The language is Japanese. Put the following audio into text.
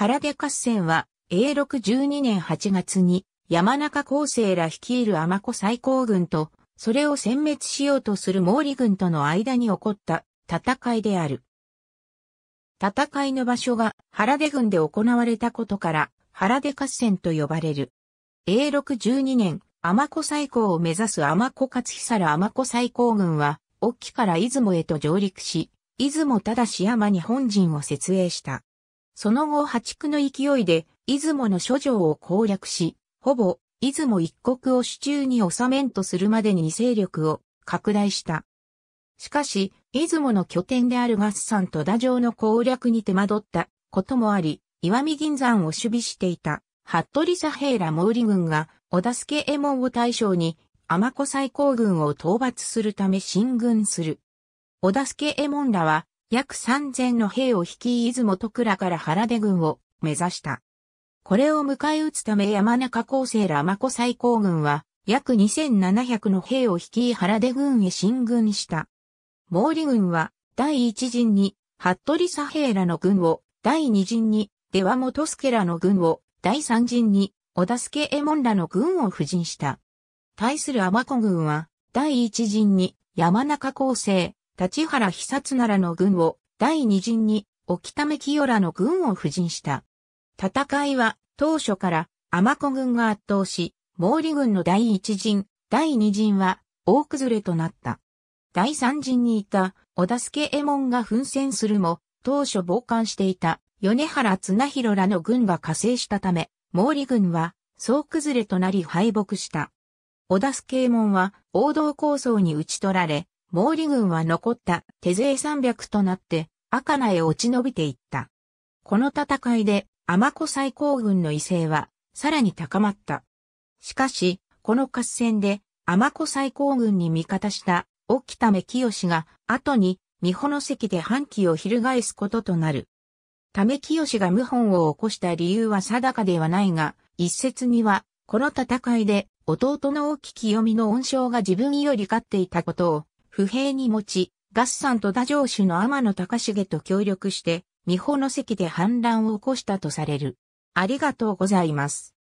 原出合戦は、永禄12年8月に、山中厚生ら率いる天子最高軍と、それを殲滅しようとする毛利軍との間に起こった戦いである。戦いの場所が原出軍で行われたことから原出合戦と呼ばれる。永禄12年、天子最高を目指す天子勝久ら天子最高軍は、沖から出雲へと上陸し、出雲ただし山に本陣を設営した。その後破竹の勢いで、出雲の諸城を攻略し、ほぼ、出雲一国を手中に収めんとするまでに勢力を拡大した。しかし、出雲の拠点である合算と打城の攻略に手間取ったこともあり、岩見銀山を守備していた、服部佐平ら毛利軍が、小田助右衛門を対象に、天子最高軍を討伐するため進軍する。小田助右衛門らは、約3000の兵を率い出雲徳倉から原出軍を目指した。これを迎え撃つため山中高生ら真子最高軍は約2700の兵を率い原出軍へ進軍した。毛利軍は第一陣に服部佐平らの軍を、第二陣に出羽元助らの軍を、第三陣に小田助右衛門らの軍を布陣した。対する天子軍は、第一陣に山中高生、立原久綱の軍を第二陣に沖め、清らの軍を布陣した。戦いは当初から天子軍が圧倒し、毛利軍の第一陣、第二陣は大崩れとなった。第三陣にいた小田助右衛門が奮戦するも、当初傍観していた米原綱広らの軍が加勢したため、毛利軍は総崩れとなり敗北した。小田助右衛門は王道構想に打ち取られ、毛利軍は残った手勢三百となって、赤名へ落ち延びていった。この戦いで、天子最高軍の威勢は、さらに高まった。しかし、この合戦で、天子最高軍に味方した、沖田目清が、後に、三保関で反旗を翻すこととなる。為清が謀反を起こした理由は定かではないが、一説には、この戦いで、弟の沖清美の恩賞が自分より勝っていたことを、不平に持ち、ガさんと太城主の天野隆重と協力して、三保の席で反乱を起こしたとされる。ありがとうございます。